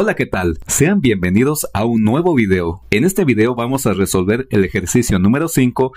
Hola, ¿qué tal? Sean bienvenidos a un nuevo video. En este video vamos a resolver el ejercicio número 5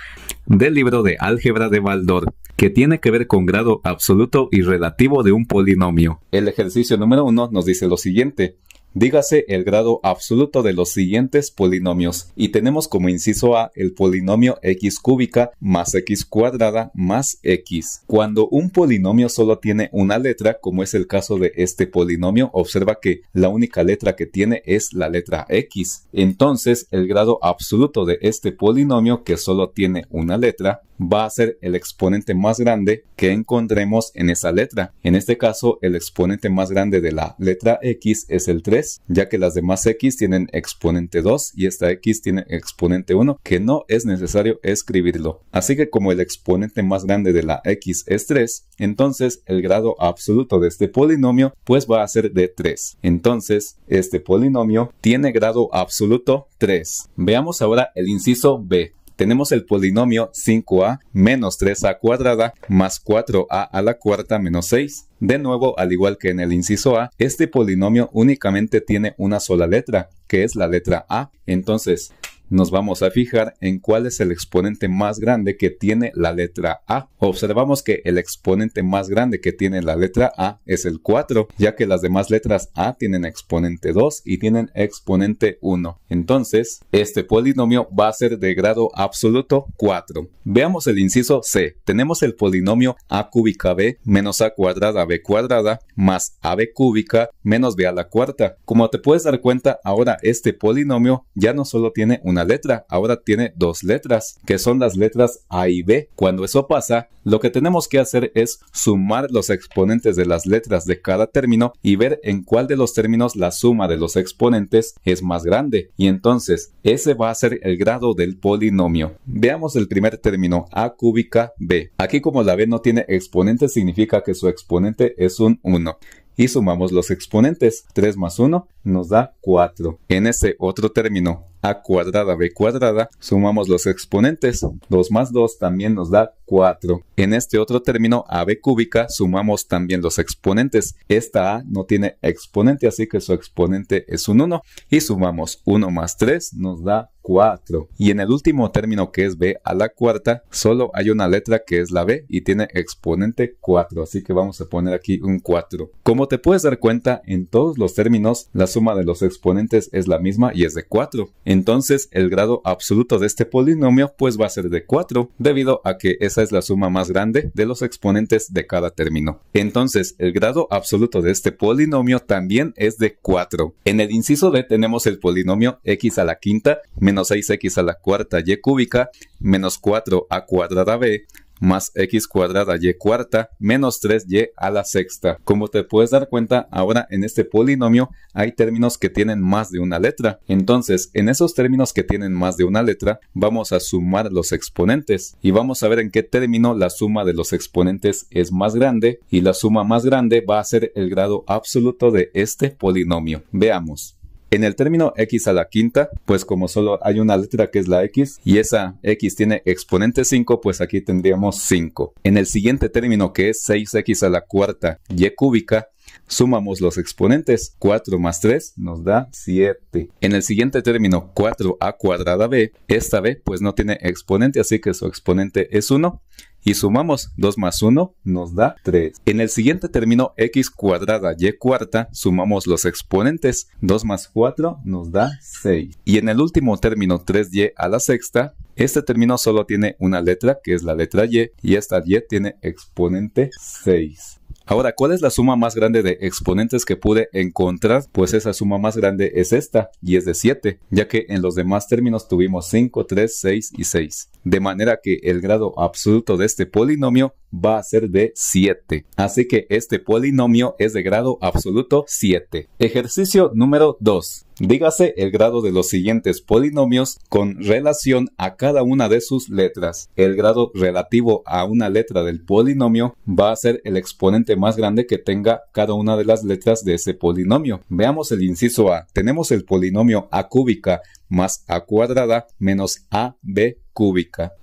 del libro de álgebra de Baldor, que tiene que ver con grado absoluto y relativo de un polinomio. El ejercicio número 1 nos dice lo siguiente. Dígase el grado absoluto de los siguientes polinomios y tenemos como inciso A el polinomio x cúbica más x cuadrada más x. Cuando un polinomio solo tiene una letra, como es el caso de este polinomio, observa que la única letra que tiene es la letra x. Entonces el grado absoluto de este polinomio que solo tiene una letra va a ser el exponente más grande que encontremos en esa letra. En este caso, el exponente más grande de la letra x es el 3 ya que las demás x tienen exponente 2 y esta x tiene exponente 1, que no es necesario escribirlo. Así que como el exponente más grande de la x es 3, entonces el grado absoluto de este polinomio pues va a ser de 3. Entonces este polinomio tiene grado absoluto 3. Veamos ahora el inciso b tenemos el polinomio 5a menos 3a cuadrada más 4a a la cuarta menos 6. De nuevo, al igual que en el inciso a, este polinomio únicamente tiene una sola letra, que es la letra a. Entonces, nos vamos a fijar en cuál es el exponente más grande que tiene la letra A. Observamos que el exponente más grande que tiene la letra A es el 4, ya que las demás letras A tienen exponente 2 y tienen exponente 1. Entonces, este polinomio va a ser de grado absoluto 4. Veamos el inciso C. Tenemos el polinomio A cúbica B menos A cuadrada B cuadrada más AB cúbica menos B a la cuarta. Como te puedes dar cuenta, ahora este polinomio ya no solo tiene una letra, ahora tiene dos letras, que son las letras A y B. Cuando eso pasa, lo que tenemos que hacer es sumar los exponentes de las letras de cada término y ver en cuál de los términos la suma de los exponentes es más grande. Y entonces, ese va a ser el grado del polinomio. Veamos el primer término, A cúbica B. Aquí como la B no tiene exponente, significa que su exponente es un 1 y sumamos los exponentes. 3 más 1 nos da 4. En ese otro término, a cuadrada b cuadrada, sumamos los exponentes, 2 más 2 también nos da 4. En este otro término, a b cúbica, sumamos también los exponentes. Esta a no tiene exponente, así que su exponente es un 1. Y sumamos 1 más 3 nos da 4. Y en el último término que es b a la cuarta, solo hay una letra que es la b y tiene exponente 4. Así que vamos a poner aquí un 4. Como te puedes dar cuenta, en todos los términos la suma de los exponentes es la misma y es de 4 entonces el grado absoluto de este polinomio pues va a ser de 4 debido a que esa es la suma más grande de los exponentes de cada término. Entonces el grado absoluto de este polinomio también es de 4. En el inciso D tenemos el polinomio x a la quinta menos 6x a la cuarta y e cúbica menos 4a cuadrada b más x cuadrada y cuarta menos 3y a la sexta. Como te puedes dar cuenta, ahora en este polinomio hay términos que tienen más de una letra. Entonces, en esos términos que tienen más de una letra, vamos a sumar los exponentes y vamos a ver en qué término la suma de los exponentes es más grande y la suma más grande va a ser el grado absoluto de este polinomio. Veamos. En el término x a la quinta, pues como solo hay una letra que es la x y esa x tiene exponente 5, pues aquí tendríamos 5. En el siguiente término que es 6x a la cuarta y cúbica, Sumamos los exponentes, 4 más 3 nos da 7. En el siguiente término 4a cuadrada b, esta b pues no tiene exponente, así que su exponente es 1 y sumamos 2 más 1 nos da 3. En el siguiente término x cuadrada y cuarta sumamos los exponentes 2 más 4 nos da 6. Y en el último término 3y a la sexta, este término solo tiene una letra que es la letra y y esta y tiene exponente 6. Ahora, ¿cuál es la suma más grande de exponentes que pude encontrar? Pues esa suma más grande es esta, y es de 7, ya que en los demás términos tuvimos 5, 3, 6 y 6. De manera que el grado absoluto de este polinomio va a ser de 7. Así que este polinomio es de grado absoluto 7. Ejercicio número 2. Dígase el grado de los siguientes polinomios con relación a cada una de sus letras. El grado relativo a una letra del polinomio va a ser el exponente más grande que tenga cada una de las letras de ese polinomio. Veamos el inciso A. Tenemos el polinomio a cúbica más a cuadrada menos ab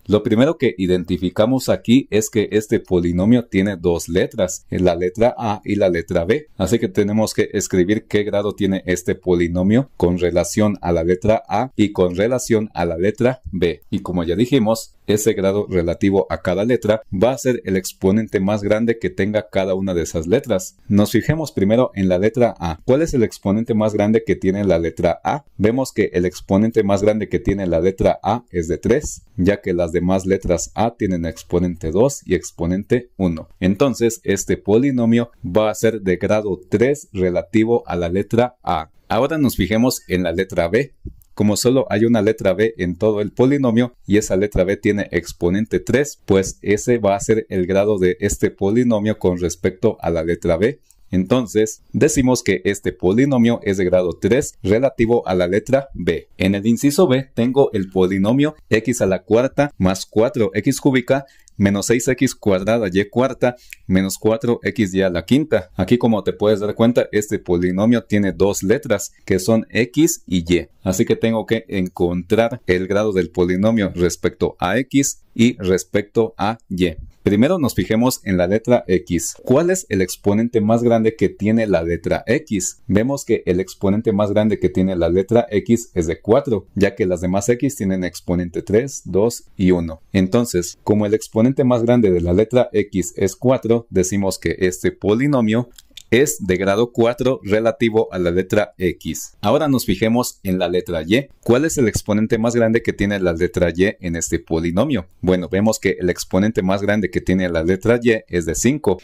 lo primero que identificamos aquí es que este polinomio tiene dos letras, la letra A y la letra B. Así que tenemos que escribir qué grado tiene este polinomio con relación a la letra A y con relación a la letra B. Y como ya dijimos, ese grado relativo a cada letra va a ser el exponente más grande que tenga cada una de esas letras. Nos fijemos primero en la letra A. ¿Cuál es el exponente más grande que tiene la letra A? Vemos que el exponente más grande que tiene la letra A es de 3, ya que las demás letras A tienen exponente 2 y exponente 1. Entonces, este polinomio va a ser de grado 3 relativo a la letra A. Ahora nos fijemos en la letra B. Como solo hay una letra b en todo el polinomio y esa letra b tiene exponente 3, pues ese va a ser el grado de este polinomio con respecto a la letra b. Entonces, decimos que este polinomio es de grado 3 relativo a la letra b. En el inciso b tengo el polinomio x a la cuarta más 4x cúbica menos 6x cuadrada y cuarta menos 4xy a la quinta. Aquí como te puedes dar cuenta, este polinomio tiene dos letras que son x y y. Así que tengo que encontrar el grado del polinomio respecto a x y respecto a y. Primero nos fijemos en la letra X. ¿Cuál es el exponente más grande que tiene la letra X? Vemos que el exponente más grande que tiene la letra X es de 4, ya que las demás X tienen exponente 3, 2 y 1. Entonces, como el exponente más grande de la letra X es 4, decimos que este polinomio es de grado 4 relativo a la letra X. Ahora nos fijemos en la letra Y. ¿Cuál es el exponente más grande que tiene la letra Y en este polinomio? Bueno, vemos que el exponente más grande que tiene la letra Y es de 5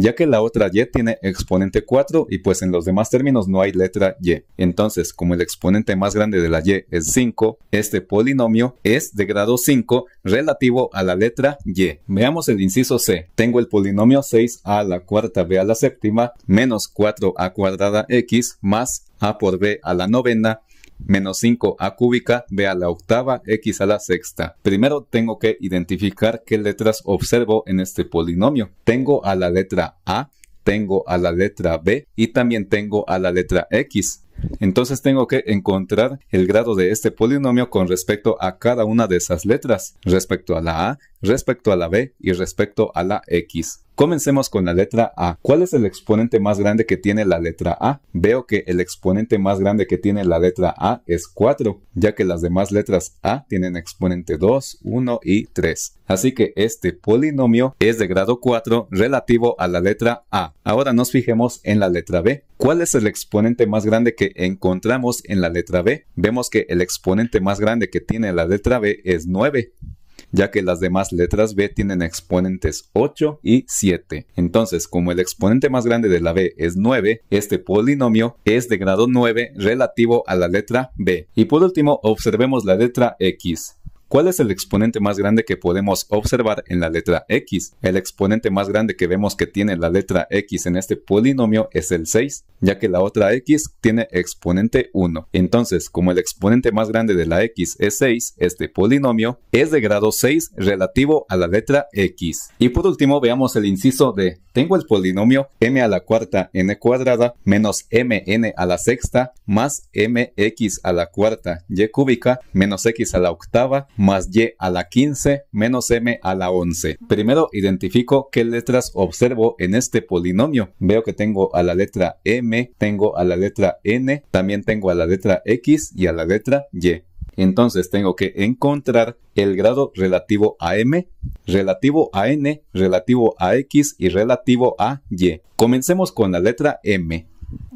ya que la otra y tiene exponente 4 y pues en los demás términos no hay letra y. Entonces, como el exponente más grande de la y es 5, este polinomio es de grado 5 relativo a la letra y. Veamos el inciso C. Tengo el polinomio 6 a la cuarta b a la séptima menos 4 a cuadrada x más a por b a la novena menos 5a cúbica b a la octava x a la sexta. Primero tengo que identificar qué letras observo en este polinomio. Tengo a la letra a, tengo a la letra b y también tengo a la letra x. Entonces tengo que encontrar el grado de este polinomio con respecto a cada una de esas letras, respecto a la A, respecto a la B y respecto a la X. Comencemos con la letra A. ¿Cuál es el exponente más grande que tiene la letra A? Veo que el exponente más grande que tiene la letra A es 4, ya que las demás letras A tienen exponente 2, 1 y 3. Así que este polinomio es de grado 4 relativo a la letra A. Ahora nos fijemos en la letra B. ¿Cuál es el exponente más grande que encontramos en la letra B. Vemos que el exponente más grande que tiene la letra B es 9 ya que las demás letras B tienen exponentes 8 y 7. Entonces, como el exponente más grande de la B es 9, este polinomio es de grado 9 relativo a la letra B. Y por último, observemos la letra X. ¿Cuál es el exponente más grande que podemos observar en la letra x? El exponente más grande que vemos que tiene la letra x en este polinomio es el 6, ya que la otra x tiene exponente 1. Entonces, como el exponente más grande de la x es 6, este polinomio es de grado 6 relativo a la letra x. Y por último, veamos el inciso de tengo el polinomio m a la cuarta n cuadrada menos mn a la sexta más mx a la cuarta y cúbica menos x a la octava más y a la 15 menos m a la 11. Primero identifico qué letras observo en este polinomio. Veo que tengo a la letra m, tengo a la letra n, también tengo a la letra x y a la letra y. Entonces tengo que encontrar el grado relativo a m, relativo a n, relativo a x y relativo a y. Comencemos con la letra m.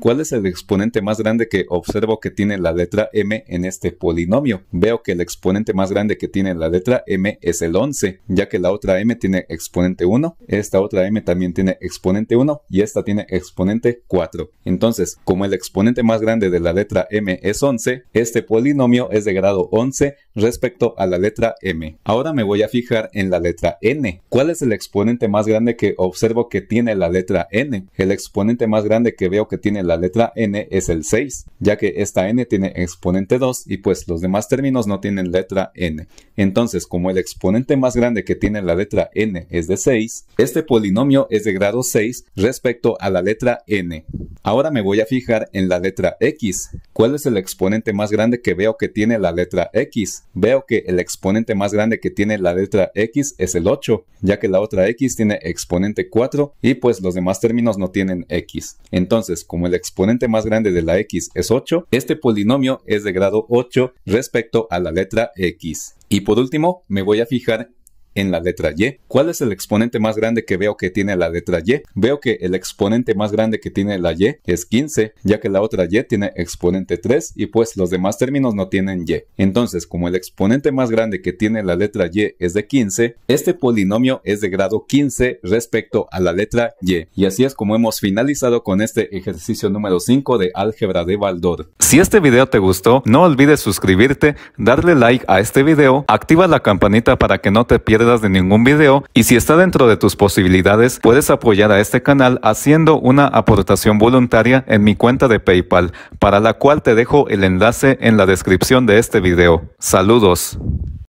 ¿Cuál es el exponente más grande que observo que tiene la letra m en este polinomio? Veo que el exponente más grande que tiene la letra m es el 11, ya que la otra m tiene exponente 1, esta otra m también tiene exponente 1 y esta tiene exponente 4. Entonces, como el exponente más grande de la letra m es 11, este polinomio es de grado 11 respecto a la letra m. Ahora me voy a fijar en la letra n. ¿Cuál es el exponente más grande que observo que tiene la letra n? El exponente más grande que veo que tiene la letra n es el 6, ya que esta n tiene exponente 2 y pues los demás términos no tienen letra n. Entonces, como el exponente más grande que tiene la letra n es de 6, este polinomio es de grado 6 respecto a la letra n. Ahora me voy a fijar en la letra x. ¿Cuál es el exponente más grande que veo que tiene la letra x? Veo que el exponente más grande que tiene la letra x es el 8, ya que la otra x tiene exponente 4 y pues los demás términos no tienen x. Entonces, como el exponente más grande de la x es 8, este polinomio es de grado 8 respecto a la letra x. Y por último, me voy a fijar en la letra Y. ¿Cuál es el exponente más grande que veo que tiene la letra Y? Veo que el exponente más grande que tiene la Y es 15, ya que la otra Y tiene exponente 3 y pues los demás términos no tienen Y. Entonces, como el exponente más grande que tiene la letra Y es de 15, este polinomio es de grado 15 respecto a la letra Y. Y así es como hemos finalizado con este ejercicio número 5 de álgebra de Baldor. Si este video te gustó, no olvides suscribirte, darle like a este video, activa la campanita para que no te pierdas de ningún video y si está dentro de tus posibilidades, puedes apoyar a este canal haciendo una aportación voluntaria en mi cuenta de PayPal, para la cual te dejo el enlace en la descripción de este video. Saludos.